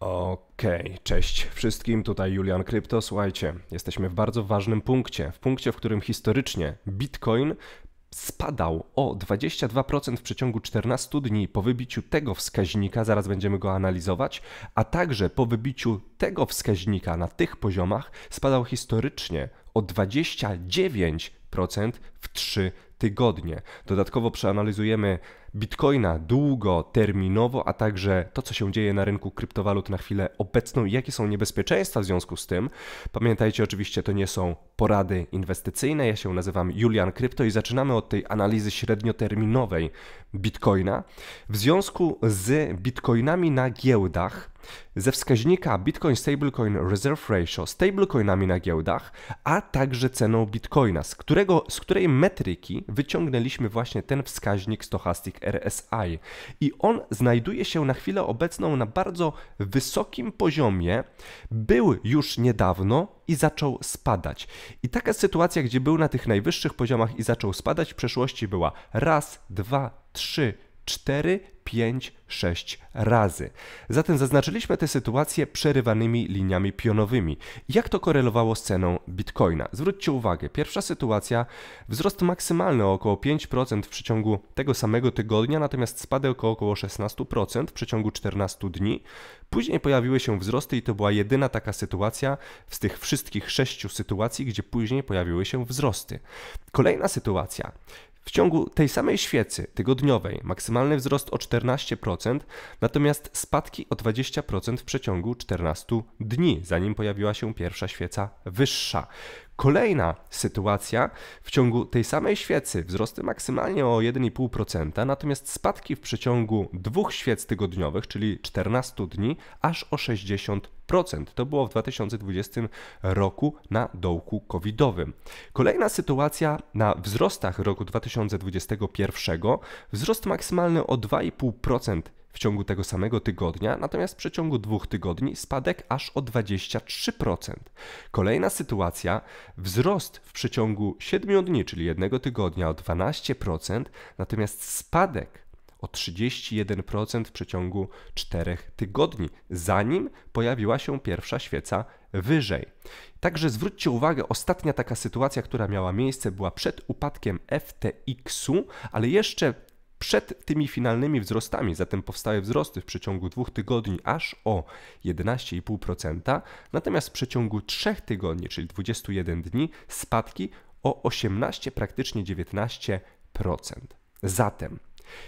Okej, okay. cześć wszystkim, tutaj Julian Krypto. Słuchajcie, jesteśmy w bardzo ważnym punkcie, w punkcie, w którym historycznie Bitcoin spadał o 22% w przeciągu 14 dni po wybiciu tego wskaźnika, zaraz będziemy go analizować, a także po wybiciu tego wskaźnika na tych poziomach spadał historycznie o 29% w 3 tygodnie. Dodatkowo przeanalizujemy Bitcoina długoterminowo, a także to, co się dzieje na rynku kryptowalut na chwilę obecną i jakie są niebezpieczeństwa w związku z tym. Pamiętajcie, oczywiście to nie są porady inwestycyjne. Ja się nazywam Julian Krypto i zaczynamy od tej analizy średnioterminowej Bitcoina. W związku z bitcoinami na giełdach, ze wskaźnika Bitcoin Stablecoin Reserve Ratio stablecoinami na giełdach, a także ceną Bitcoina, z, którego, z której metryki wyciągnęliśmy właśnie ten wskaźnik Stochastic RSI. I on znajduje się na chwilę obecną na bardzo wysokim poziomie, był już niedawno i zaczął spadać. I taka sytuacja, gdzie był na tych najwyższych poziomach i zaczął spadać w przeszłości była raz, dwa, trzy, cztery 5-6 razy. Zatem zaznaczyliśmy tę sytuację przerywanymi liniami pionowymi. Jak to korelowało z ceną bitcoina? Zwróćcie uwagę, pierwsza sytuacja wzrost maksymalny o około 5% w przeciągu tego samego tygodnia, natomiast spadek o około 16% w przeciągu 14 dni. Później pojawiły się wzrosty i to była jedyna taka sytuacja z tych wszystkich sześciu sytuacji, gdzie później pojawiły się wzrosty. Kolejna sytuacja. W ciągu tej samej świecy tygodniowej maksymalny wzrost o 14%, natomiast spadki o 20% w przeciągu 14 dni, zanim pojawiła się pierwsza świeca wyższa, Kolejna sytuacja, w ciągu tej samej świecy wzrosty maksymalnie o 1,5%, natomiast spadki w przeciągu dwóch świec tygodniowych, czyli 14 dni, aż o 60%. To było w 2020 roku na dołku covidowym. Kolejna sytuacja na wzrostach roku 2021, wzrost maksymalny o 2,5% w ciągu tego samego tygodnia, natomiast w przeciągu dwóch tygodni spadek aż o 23%. Kolejna sytuacja, wzrost w przeciągu 7 dni, czyli jednego tygodnia o 12%, natomiast spadek o 31% w przeciągu 4 tygodni, zanim pojawiła się pierwsza świeca wyżej. Także zwróćcie uwagę, ostatnia taka sytuacja, która miała miejsce, była przed upadkiem FTX-u, ale jeszcze przed tymi finalnymi wzrostami, zatem powstały wzrosty w przeciągu dwóch tygodni aż o 11,5%, natomiast w przeciągu trzech tygodni, czyli 21 dni, spadki o 18, praktycznie 19%. Zatem,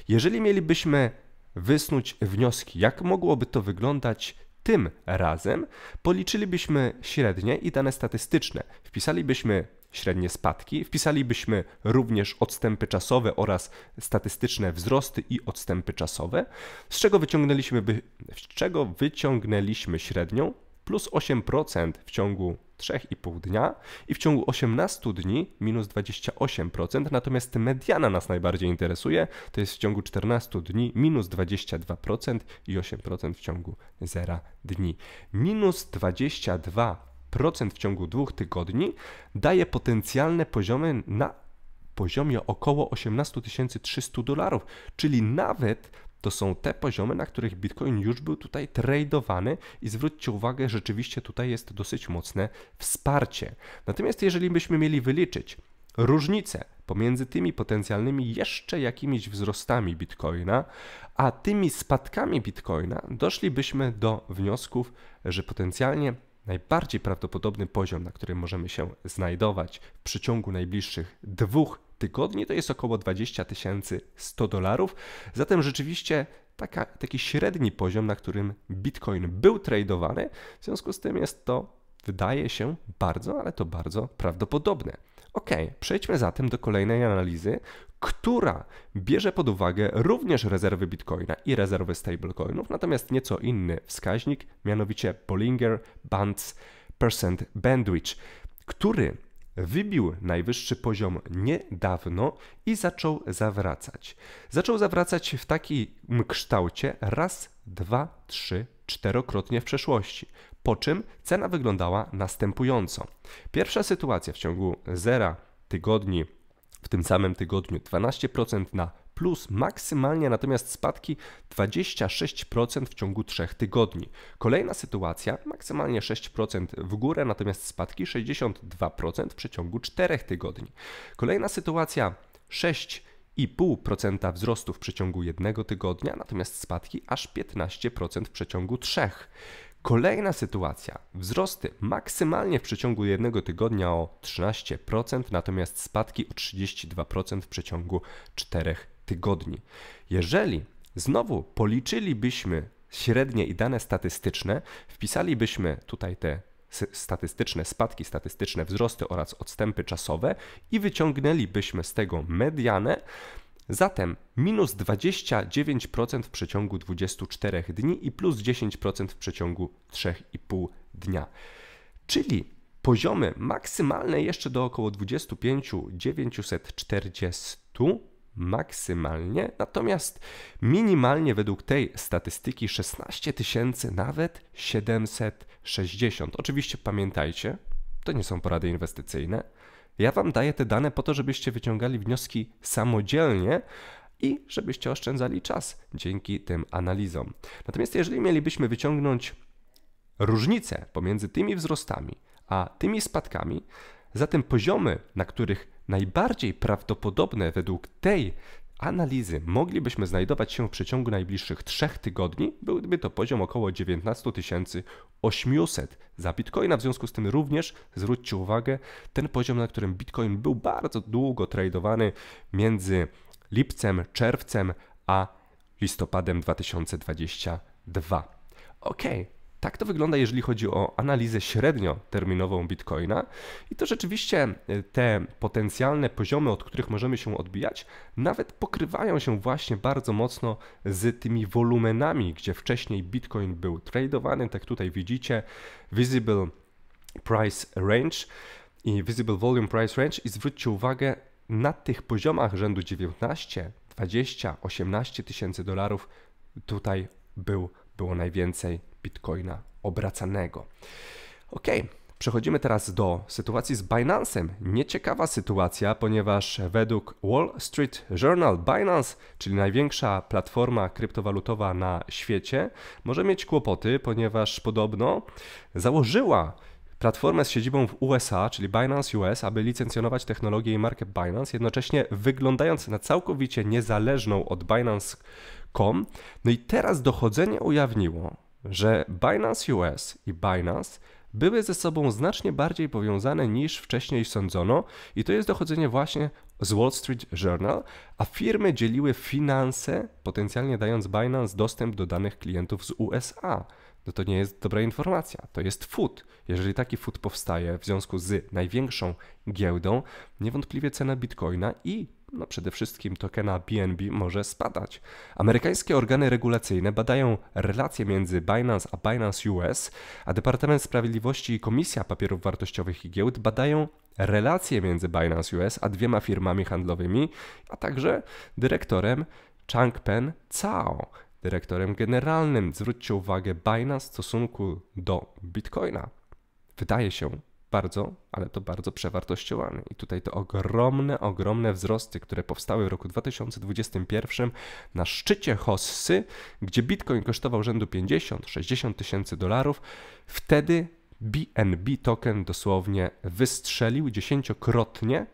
jeżeli mielibyśmy wysnuć wnioski, jak mogłoby to wyglądać tym razem, policzylibyśmy średnie i dane statystyczne. Wpisalibyśmy średnie spadki, wpisalibyśmy również odstępy czasowe oraz statystyczne wzrosty i odstępy czasowe, z czego wyciągnęliśmy, by, z czego wyciągnęliśmy średnią plus 8% w ciągu 3,5 dnia i w ciągu 18 dni minus 28%, natomiast mediana nas najbardziej interesuje, to jest w ciągu 14 dni minus 22% i 8% w ciągu 0 dni. Minus 22 w ciągu dwóch tygodni daje potencjalne poziomy na poziomie około 18 300 dolarów, czyli nawet to są te poziomy, na których Bitcoin już był tutaj tradowany i zwróćcie uwagę, rzeczywiście tutaj jest dosyć mocne wsparcie. Natomiast jeżeli byśmy mieli wyliczyć różnicę pomiędzy tymi potencjalnymi jeszcze jakimiś wzrostami Bitcoina, a tymi spadkami Bitcoina, doszlibyśmy do wniosków, że potencjalnie Najbardziej prawdopodobny poziom, na którym możemy się znajdować w przeciągu najbliższych dwóch tygodni, to jest około 20 100 dolarów. Zatem rzeczywiście taka, taki średni poziom, na którym Bitcoin był tradowany. W związku z tym jest to, wydaje się, bardzo, ale to bardzo prawdopodobne. Ok, przejdźmy zatem do kolejnej analizy, która bierze pod uwagę również rezerwy bitcoina i rezerwy stablecoinów, natomiast nieco inny wskaźnik, mianowicie Bollinger Bands Percent Bandwidth, który wybił najwyższy poziom niedawno i zaczął zawracać. Zaczął zawracać w takim kształcie raz, dwa, trzy, czterokrotnie w przeszłości po czym cena wyglądała następująco. Pierwsza sytuacja w ciągu 0 tygodni, w tym samym tygodniu 12% na plus maksymalnie, natomiast spadki 26% w ciągu 3 tygodni. Kolejna sytuacja maksymalnie 6% w górę, natomiast spadki 62% w przeciągu 4 tygodni. Kolejna sytuacja 6 0,5% wzrostu w przeciągu jednego tygodnia, natomiast spadki aż 15% w przeciągu trzech. Kolejna sytuacja. Wzrosty maksymalnie w przeciągu jednego tygodnia o 13%, natomiast spadki o 32% w przeciągu 4 tygodni. Jeżeli znowu policzylibyśmy średnie i dane statystyczne, wpisalibyśmy tutaj te statystyczne spadki, statystyczne wzrosty oraz odstępy czasowe i wyciągnęlibyśmy z tego medianę, Zatem minus 29% w przeciągu 24 dni i plus 10% w przeciągu 3,5 dnia. Czyli poziomy maksymalne jeszcze do około 25 940 maksymalnie, natomiast minimalnie według tej statystyki 16 tysięcy, nawet 760. Oczywiście pamiętajcie, to nie są porady inwestycyjne. Ja Wam daję te dane po to, żebyście wyciągali wnioski samodzielnie i żebyście oszczędzali czas dzięki tym analizom. Natomiast jeżeli mielibyśmy wyciągnąć różnice pomiędzy tymi wzrostami a tymi spadkami, zatem poziomy, na których najbardziej prawdopodobne według tej analizy moglibyśmy znajdować się w przeciągu najbliższych 3 tygodni, byłby to poziom około 19 800 za Bitcoina. W związku z tym również zwróćcie uwagę, ten poziom, na którym Bitcoin był bardzo długo tradowany między lipcem, czerwcem a listopadem 2022. Okej, okay. Tak to wygląda, jeżeli chodzi o analizę średnioterminową Bitcoina i to rzeczywiście e, te potencjalne poziomy, od których możemy się odbijać, nawet pokrywają się właśnie bardzo mocno z tymi wolumenami, gdzie wcześniej Bitcoin był tradowany, tak tutaj widzicie, Visible Price Range i Visible Volume Price Range i zwróćcie uwagę, na tych poziomach rzędu 19, 20, 18 tysięcy dolarów tutaj był było najwięcej bitcoina obracanego. Ok, przechodzimy teraz do sytuacji z Binance'em. Nieciekawa sytuacja, ponieważ według Wall Street Journal Binance, czyli największa platforma kryptowalutowa na świecie, może mieć kłopoty, ponieważ podobno założyła platformę z siedzibą w USA, czyli Binance US, aby licencjonować technologię i markę Binance, jednocześnie wyglądając na całkowicie niezależną od Binance Com. No i teraz dochodzenie ujawniło, że Binance US i Binance były ze sobą znacznie bardziej powiązane niż wcześniej sądzono, i to jest dochodzenie właśnie z Wall Street Journal, a firmy dzieliły finanse, potencjalnie dając Binance dostęp do danych klientów z USA. No to nie jest dobra informacja, to jest food. Jeżeli taki food powstaje w związku z największą giełdą, niewątpliwie cena bitcoina i no przede wszystkim tokena BNB może spadać. Amerykańskie organy regulacyjne badają relacje między Binance a Binance US, a Departament Sprawiedliwości i Komisja Papierów Wartościowych i Giełd badają relacje między Binance US a dwiema firmami handlowymi, a także dyrektorem Changpen Cao, dyrektorem generalnym, zwróćcie uwagę, Binance w stosunku do Bitcoina. Wydaje się, bardzo, ale to bardzo przewartościowany. I tutaj te ogromne, ogromne wzrosty, które powstały w roku 2021 na szczycie Hossy, gdzie Bitcoin kosztował rzędu 50-60 tysięcy dolarów, wtedy BNB token dosłownie wystrzelił dziesięciokrotnie.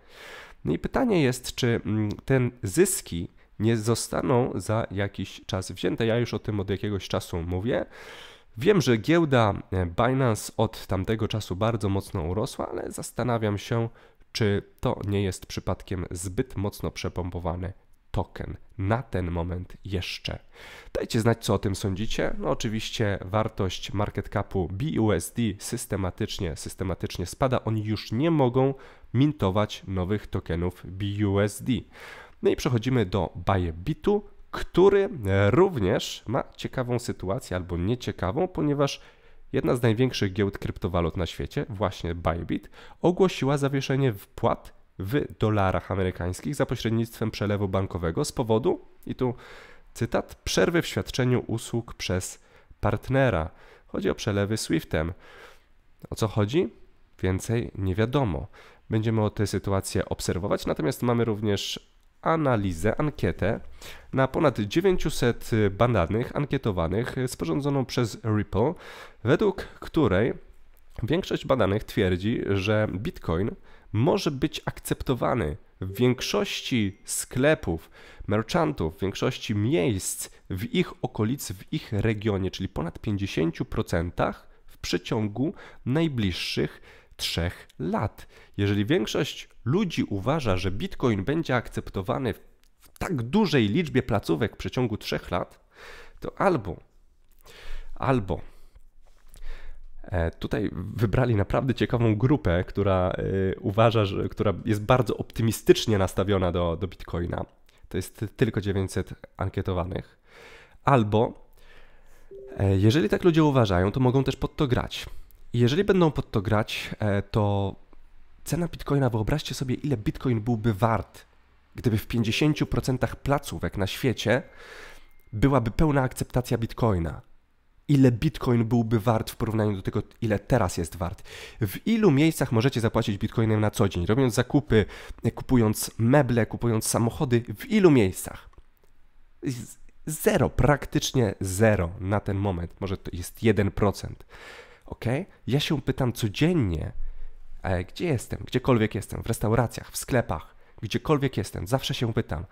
No i pytanie jest, czy mm, ten zyski nie zostaną za jakiś czas wzięte. Ja już o tym od jakiegoś czasu mówię. Wiem, że giełda e, Binance od tamtego czasu bardzo mocno urosła, ale zastanawiam się, czy to nie jest przypadkiem zbyt mocno przepompowany token na ten moment jeszcze. Dajcie znać, co o tym sądzicie. No oczywiście wartość market capu BUSD systematycznie, systematycznie spada. Oni już nie mogą mintować nowych tokenów BUSD. No i przechodzimy do Byebitu, który e, również ma ciekawą sytuację albo nieciekawą, ponieważ jedna z największych giełd kryptowalut na świecie, właśnie Bybit, ogłosiła zawieszenie wpłat w dolarach amerykańskich za pośrednictwem przelewu bankowego z powodu, i tu cytat, przerwy w świadczeniu usług przez partnera. Chodzi o przelewy Swiftem. O co chodzi? Więcej nie wiadomo. Będziemy o tę sytuację obserwować, natomiast mamy również analizę, ankietę na ponad 900 badanych, ankietowanych, sporządzoną przez Ripple, według której większość badanych twierdzi, że Bitcoin może być akceptowany w większości sklepów, merchantów, w większości miejsc w ich okolicy, w ich regionie, czyli ponad 50% w przeciągu najbliższych 3 lat. Jeżeli większość ludzi uważa, że Bitcoin będzie akceptowany w tak dużej liczbie placówek w przeciągu 3 lat, to albo, albo e, Tutaj wybrali naprawdę ciekawą grupę, która e, uważa, że, która jest bardzo optymistycznie nastawiona do, do Bitcoina. To jest tylko 900 ankietowanych. Albo, e, jeżeli tak ludzie uważają, to mogą też pod to grać. I jeżeli będą pod to grać, to Cena bitcoina, wyobraźcie sobie, ile bitcoin byłby wart, gdyby w 50% placówek na świecie byłaby pełna akceptacja bitcoina. Ile bitcoin byłby wart w porównaniu do tego, ile teraz jest wart? W ilu miejscach możecie zapłacić bitcoinem na co dzień? Robiąc zakupy, kupując meble, kupując samochody, w ilu miejscach? Zero, praktycznie zero na ten moment. Może to jest 1%. Ok? Ja się pytam codziennie, E, gdzie jestem? Gdziekolwiek jestem, w restauracjach, w sklepach, gdziekolwiek jestem, zawsze się pytam.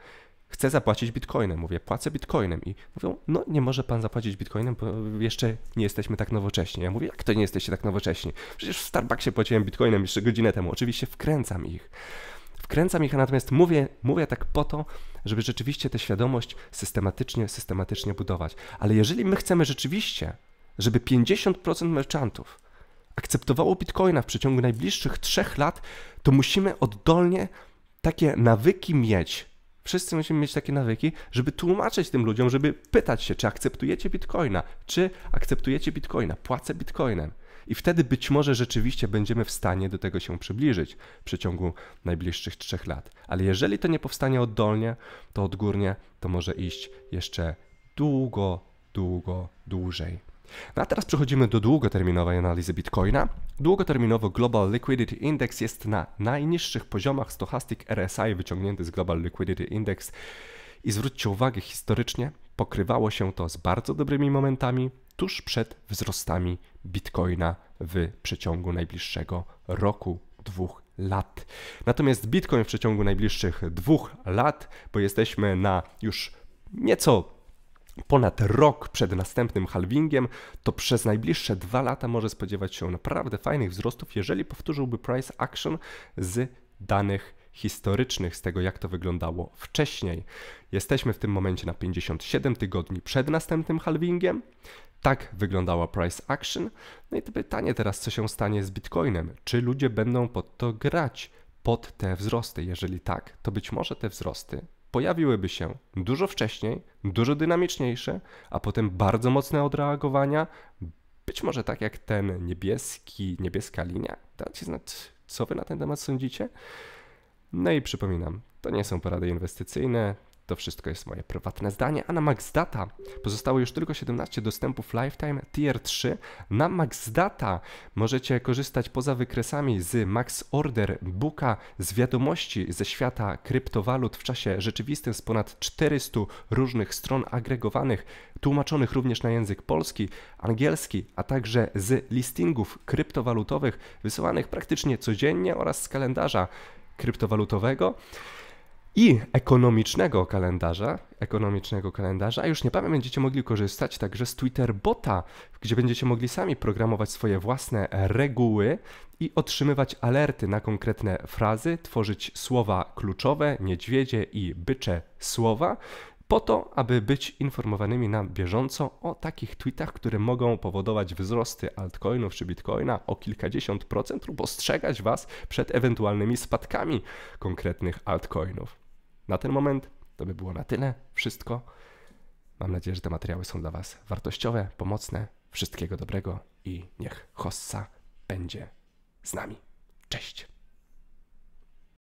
Chcę zapłacić bitcoinem, mówię, płacę bitcoinem i mówią, no nie może pan zapłacić bitcoinem, bo jeszcze nie jesteśmy tak nowocześni. Ja mówię, jak to nie jesteście tak nowocześni? Przecież w Starbucksie płaciłem bitcoinem jeszcze godzinę temu. Oczywiście wkręcam ich. Wkręcam ich, natomiast mówię, mówię tak po to, żeby rzeczywiście tę świadomość systematycznie, systematycznie budować. Ale jeżeli my chcemy rzeczywiście, żeby 50% merchantów akceptowało bitcoina w przeciągu najbliższych trzech lat, to musimy oddolnie takie nawyki mieć. Wszyscy musimy mieć takie nawyki, żeby tłumaczyć tym ludziom, żeby pytać się, czy akceptujecie bitcoina, czy akceptujecie bitcoina, płacę bitcoinem. I wtedy być może rzeczywiście będziemy w stanie do tego się przybliżyć w przeciągu najbliższych trzech lat. Ale jeżeli to nie powstanie oddolnie, to odgórnie, to może iść jeszcze długo, długo dłużej. No a teraz przechodzimy do długoterminowej analizy Bitcoina. Długoterminowo Global Liquidity Index jest na najniższych poziomach. Stochastic RSI wyciągnięty z Global Liquidity Index. I zwróćcie uwagę, historycznie pokrywało się to z bardzo dobrymi momentami tuż przed wzrostami Bitcoina w przeciągu najbliższego roku, dwóch lat. Natomiast Bitcoin w przeciągu najbliższych dwóch lat, bo jesteśmy na już nieco ponad rok przed następnym halvingiem, to przez najbliższe dwa lata może spodziewać się naprawdę fajnych wzrostów, jeżeli powtórzyłby price action z danych historycznych, z tego jak to wyglądało wcześniej. Jesteśmy w tym momencie na 57 tygodni przed następnym halvingiem. Tak wyglądała price action. No i to pytanie teraz, co się stanie z Bitcoinem? Czy ludzie będą pod to grać, pod te wzrosty? Jeżeli tak, to być może te wzrosty pojawiłyby się dużo wcześniej, dużo dynamiczniejsze, a potem bardzo mocne odreagowania, być może tak jak ten niebieski, niebieska linia. Dajcie znać, co wy na ten temat sądzicie. No i przypominam, to nie są porady inwestycyjne, to wszystko jest moje prywatne zdanie, a na MaxData pozostało już tylko 17 dostępów Lifetime Tier 3. Na MaxData możecie korzystać poza wykresami z Max Order Booka, z wiadomości ze świata kryptowalut w czasie rzeczywistym z ponad 400 różnych stron agregowanych, tłumaczonych również na język polski, angielski, a także z listingów kryptowalutowych wysyłanych praktycznie codziennie oraz z kalendarza kryptowalutowego i ekonomicznego kalendarza, ekonomicznego kalendarza, a już niebawem będziecie mogli korzystać także z Twitter Bota, gdzie będziecie mogli sami programować swoje własne reguły i otrzymywać alerty na konkretne frazy, tworzyć słowa kluczowe, niedźwiedzie i bycze słowa, po to, aby być informowanymi na bieżąco o takich tweetach, które mogą powodować wzrosty altcoinów czy bitcoina o kilkadziesiąt procent lub ostrzegać Was przed ewentualnymi spadkami konkretnych altcoinów. Na ten moment to by było na tyle wszystko. Mam nadzieję, że te materiały są dla Was wartościowe, pomocne. Wszystkiego dobrego i niech Hossa będzie z nami. Cześć!